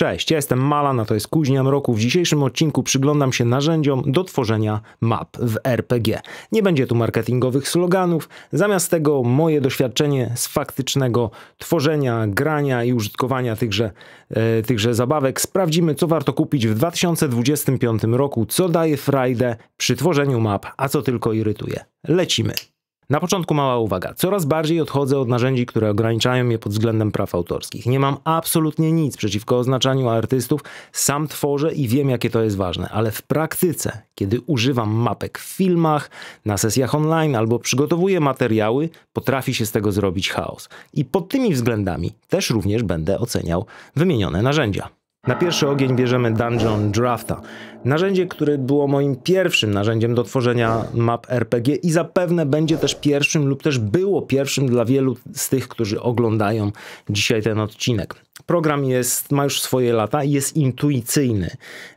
Cześć, ja jestem Malan, a to jest Kuźnian Roku. W dzisiejszym odcinku przyglądam się narzędziom do tworzenia map w RPG. Nie będzie tu marketingowych sloganów, zamiast tego moje doświadczenie z faktycznego tworzenia, grania i użytkowania tychże, e, tychże zabawek. Sprawdzimy, co warto kupić w 2025 roku, co daje frajdę przy tworzeniu map, a co tylko irytuje. Lecimy! Na początku mała uwaga. Coraz bardziej odchodzę od narzędzi, które ograniczają mnie pod względem praw autorskich. Nie mam absolutnie nic przeciwko oznaczaniu artystów, sam tworzę i wiem, jakie to jest ważne, ale w praktyce, kiedy używam mapek w filmach, na sesjach online albo przygotowuję materiały, potrafi się z tego zrobić chaos. I pod tymi względami też również będę oceniał wymienione narzędzia. Na pierwszy ogień bierzemy Dungeon Drafta, narzędzie, które było moim pierwszym narzędziem do tworzenia map RPG i zapewne będzie też pierwszym lub też było pierwszym dla wielu z tych, którzy oglądają dzisiaj ten odcinek. Program jest, ma już swoje lata i jest intuicyjny.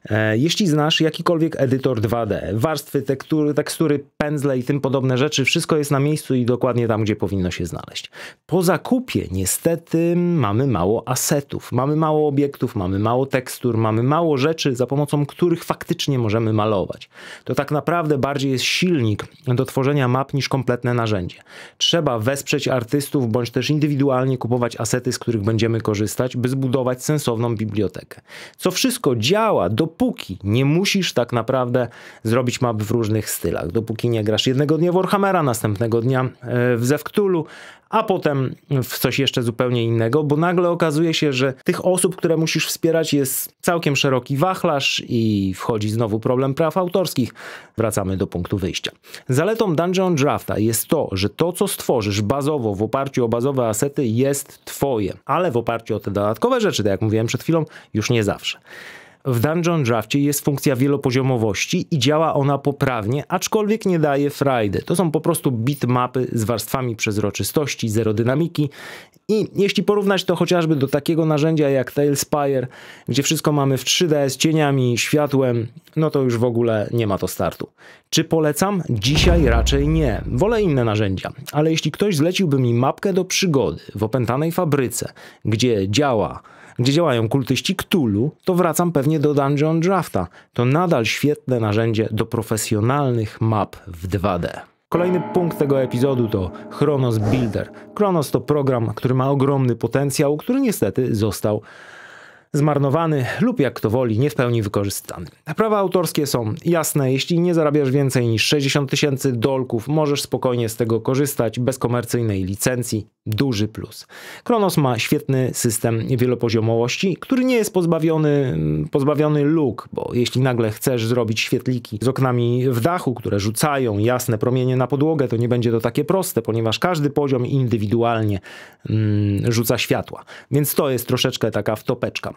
E, jeśli znasz jakikolwiek edytor 2D, warstwy, tektury, tekstury, pędzle i tym podobne rzeczy, wszystko jest na miejscu i dokładnie tam, gdzie powinno się znaleźć. Po zakupie niestety mamy mało asetów, mamy mało obiektów, mamy mało tekstur, mamy mało rzeczy, za pomocą których faktycznie możemy malować. To tak naprawdę bardziej jest silnik do tworzenia map niż kompletne narzędzie. Trzeba wesprzeć artystów bądź też indywidualnie kupować asety, z których będziemy korzystać nauczać, by zbudować sensowną bibliotekę. Co wszystko działa, dopóki nie musisz tak naprawdę zrobić map w różnych stylach. Dopóki nie grasz jednego dnia w Warhammera, następnego dnia e, w Zewktulu, a potem w coś jeszcze zupełnie innego, bo nagle okazuje się, że tych osób, które musisz wspierać jest całkiem szeroki wachlarz i wchodzi znowu problem praw autorskich. Wracamy do punktu wyjścia. Zaletą Dungeon Drafta jest to, że to, co stworzysz bazowo w oparciu o bazowe asety jest twoje, ale w oparciu o te dodatkowe rzeczy, tak jak mówiłem przed chwilą, już nie zawsze. W Dungeon Draftie jest funkcja wielopoziomowości i działa ona poprawnie, aczkolwiek nie daje frajdy. To są po prostu bitmapy z warstwami przezroczystości, zero dynamiki i jeśli porównać to chociażby do takiego narzędzia jak Talespire, gdzie wszystko mamy w 3D z cieniami, światłem, no to już w ogóle nie ma to startu. Czy polecam? Dzisiaj raczej nie. Wolę inne narzędzia, ale jeśli ktoś zleciłby mi mapkę do przygody w opętanej fabryce, gdzie działa gdzie działają kultyści Cthulhu, to wracam pewnie do Dungeon Drafta. To nadal świetne narzędzie do profesjonalnych map w 2D. Kolejny punkt tego epizodu to Chronos Builder. Chronos to program, który ma ogromny potencjał, który niestety został zmarnowany lub jak kto woli, nie w pełni wykorzystany. Prawa autorskie są jasne, jeśli nie zarabiasz więcej niż 60 tysięcy dolków, możesz spokojnie z tego korzystać bez komercyjnej licencji, duży plus. Kronos ma świetny system wielopoziomowości, który nie jest pozbawiony, pozbawiony luk, bo jeśli nagle chcesz zrobić świetliki z oknami w dachu, które rzucają jasne promienie na podłogę, to nie będzie to takie proste, ponieważ każdy poziom indywidualnie mm, rzuca światła. Więc to jest troszeczkę taka wtopeczka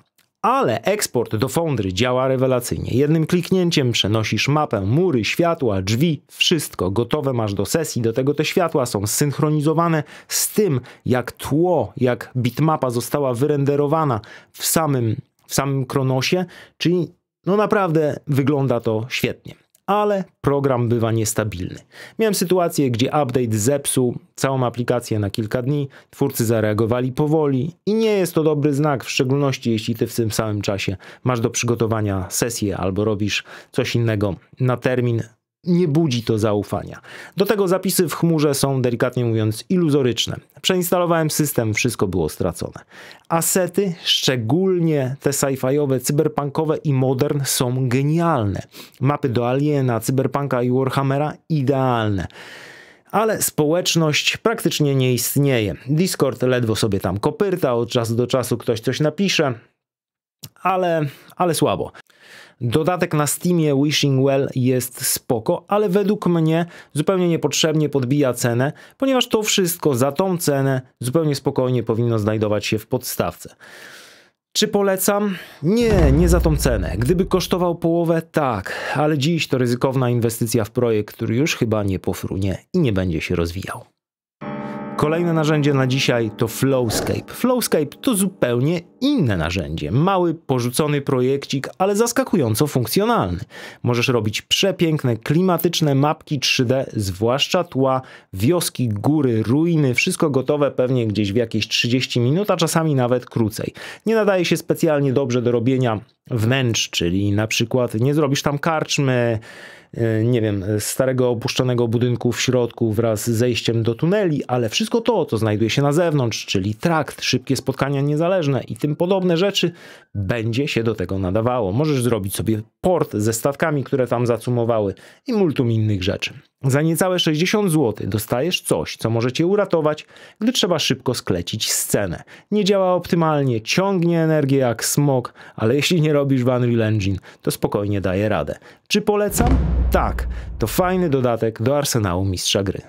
ale eksport do Fondry działa rewelacyjnie. Jednym kliknięciem przenosisz mapę, mury, światła, drzwi, wszystko gotowe masz do sesji. Do tego te światła są zsynchronizowane z tym, jak tło, jak bitmapa została wyrenderowana w samym, w samym Kronosie, czyli no naprawdę wygląda to świetnie ale program bywa niestabilny. Miałem sytuację, gdzie update zepsuł całą aplikację na kilka dni, twórcy zareagowali powoli i nie jest to dobry znak, w szczególności jeśli ty w tym samym czasie masz do przygotowania sesję albo robisz coś innego na termin nie budzi to zaufania. Do tego zapisy w chmurze są delikatnie mówiąc iluzoryczne. Przeinstalowałem system, wszystko było stracone. Asety, szczególnie te sci-fiowe, cyberpunkowe i modern są genialne. Mapy do Aliena, Cyberpunka i Warhammera idealne ale społeczność praktycznie nie istnieje. Discord ledwo sobie tam kopyrta, od czasu do czasu ktoś coś napisze, ale, ale słabo. Dodatek na Steamie Wishing Well jest spoko, ale według mnie zupełnie niepotrzebnie podbija cenę, ponieważ to wszystko za tą cenę zupełnie spokojnie powinno znajdować się w podstawce. Czy polecam? Nie, nie za tą cenę. Gdyby kosztował połowę, tak, ale dziś to ryzykowna inwestycja w projekt, który już chyba nie pofrunie i nie będzie się rozwijał. Kolejne narzędzie na dzisiaj to Flowscape. Flowscape to zupełnie inne narzędzie, mały, porzucony projekcik, ale zaskakująco funkcjonalny. Możesz robić przepiękne, klimatyczne mapki 3D, zwłaszcza tła, wioski, góry, ruiny, wszystko gotowe pewnie gdzieś w jakieś 30 minut, a czasami nawet krócej. Nie nadaje się specjalnie dobrze do robienia wnętrz, czyli na przykład nie zrobisz tam karczmy, e, nie wiem, starego opuszczonego budynku w środku wraz z zejściem do tuneli, ale wszystko to, co znajduje się na zewnątrz, czyli trakt, szybkie spotkania niezależne i ty tym podobne rzeczy, będzie się do tego nadawało. Możesz zrobić sobie port ze statkami, które tam zacumowały i multum innych rzeczy. Za niecałe 60 zł dostajesz coś, co może cię uratować, gdy trzeba szybko sklecić scenę. Nie działa optymalnie, ciągnie energię jak smog, ale jeśli nie robisz w Unreal Engine, to spokojnie daje radę. Czy polecam? Tak, to fajny dodatek do arsenału mistrza gry.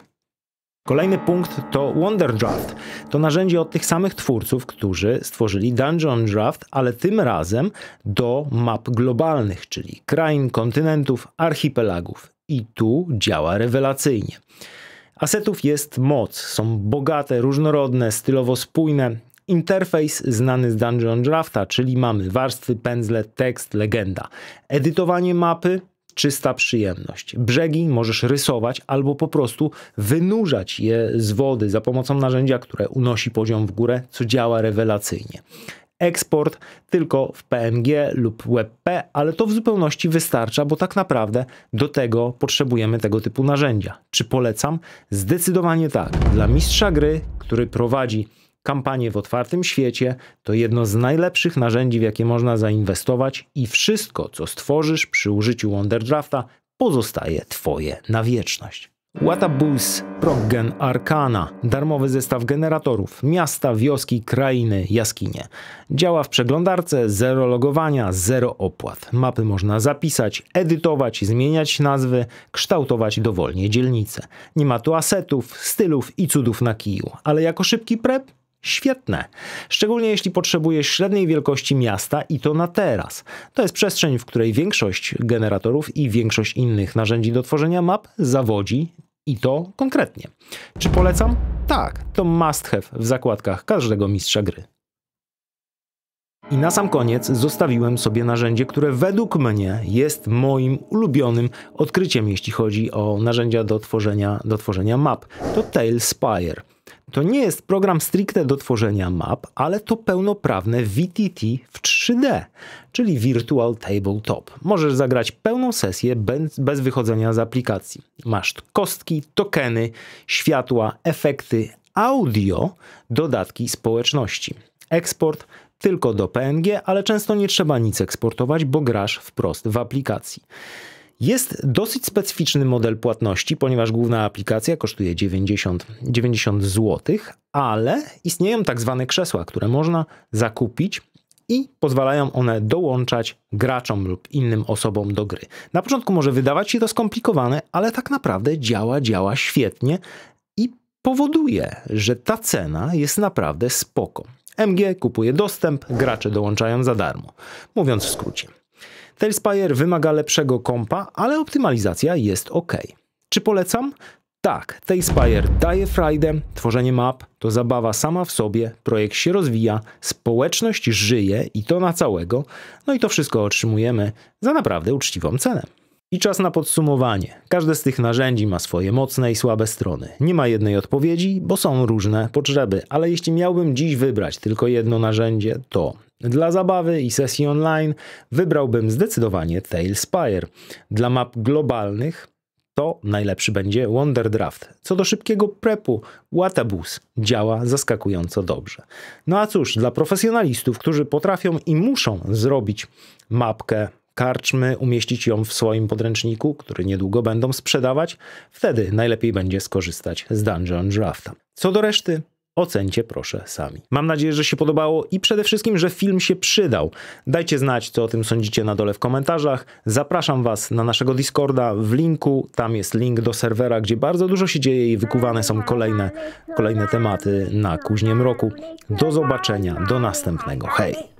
Kolejny punkt to Wonder Draft. To narzędzie od tych samych twórców, którzy stworzyli Dungeon Draft, ale tym razem do map globalnych, czyli krain, kontynentów, archipelagów. I tu działa rewelacyjnie. Asetów jest moc, są bogate, różnorodne, stylowo spójne. Interfejs znany z Dungeon Drafta, czyli mamy warstwy, pędzle, tekst, legenda. Edytowanie mapy czysta przyjemność. Brzegi możesz rysować albo po prostu wynurzać je z wody za pomocą narzędzia, które unosi poziom w górę, co działa rewelacyjnie eksport tylko w PNG lub WebP, ale to w zupełności wystarcza, bo tak naprawdę do tego potrzebujemy tego typu narzędzia. Czy polecam? Zdecydowanie tak. Dla mistrza gry, który prowadzi kampanie w otwartym świecie to jedno z najlepszych narzędzi, w jakie można zainwestować i wszystko, co stworzysz przy użyciu Wonderdrafta, pozostaje Twoje na wieczność. Watabus Proggen Arcana, darmowy zestaw generatorów, miasta, wioski, krainy, jaskinie. Działa w przeglądarce, zero logowania, zero opłat. Mapy można zapisać, edytować, zmieniać nazwy, kształtować dowolnie dzielnice. Nie ma tu asetów, stylów i cudów na kiju, ale jako szybki prep Świetne. Szczególnie jeśli potrzebujesz średniej wielkości miasta i to na teraz. To jest przestrzeń, w której większość generatorów i większość innych narzędzi do tworzenia map zawodzi i to konkretnie. Czy polecam? Tak, to must have w zakładkach każdego mistrza gry. I na sam koniec zostawiłem sobie narzędzie, które według mnie jest moim ulubionym odkryciem, jeśli chodzi o narzędzia do tworzenia, do map. To Tailspire. To nie jest program stricte do tworzenia map, ale to pełnoprawne VTT w 3D, czyli Virtual Tabletop. Możesz zagrać pełną sesję bez, bez wychodzenia z aplikacji. Masz kostki, tokeny, światła, efekty, audio, dodatki społeczności. Eksport tylko do PNG, ale często nie trzeba nic eksportować, bo grasz wprost w aplikacji. Jest dosyć specyficzny model płatności, ponieważ główna aplikacja kosztuje 90, 90 zł, ale istnieją tak zwane krzesła, które można zakupić i pozwalają one dołączać graczom lub innym osobom do gry. Na początku może wydawać się to skomplikowane, ale tak naprawdę działa, działa świetnie i powoduje, że ta cena jest naprawdę spoko. MG kupuje dostęp, gracze dołączają za darmo. Mówiąc w skrócie. Tailspire wymaga lepszego kompa, ale optymalizacja jest ok. Czy polecam? Tak, Tailspire daje frajdę, tworzenie map to zabawa sama w sobie, projekt się rozwija, społeczność żyje i to na całego, no i to wszystko otrzymujemy za naprawdę uczciwą cenę. I czas na podsumowanie. Każde z tych narzędzi ma swoje mocne i słabe strony. Nie ma jednej odpowiedzi, bo są różne potrzeby, ale jeśli miałbym dziś wybrać tylko jedno narzędzie, to dla zabawy i sesji online wybrałbym zdecydowanie Tailspire. Dla map globalnych to najlepszy będzie Wonder Draft. Co do szybkiego prepu, Watabus działa zaskakująco dobrze. No a cóż, dla profesjonalistów, którzy potrafią i muszą zrobić mapkę karczmy, umieścić ją w swoim podręczniku, który niedługo będą sprzedawać, wtedy najlepiej będzie skorzystać z Dungeon Drafta. Co do reszty, ocencie proszę sami. Mam nadzieję, że się podobało i przede wszystkim, że film się przydał. Dajcie znać, co o tym sądzicie na dole w komentarzach. Zapraszam Was na naszego Discorda w linku. Tam jest link do serwera, gdzie bardzo dużo się dzieje i wykuwane są kolejne, kolejne tematy na kuźniem roku. Do zobaczenia, do następnego. Hej!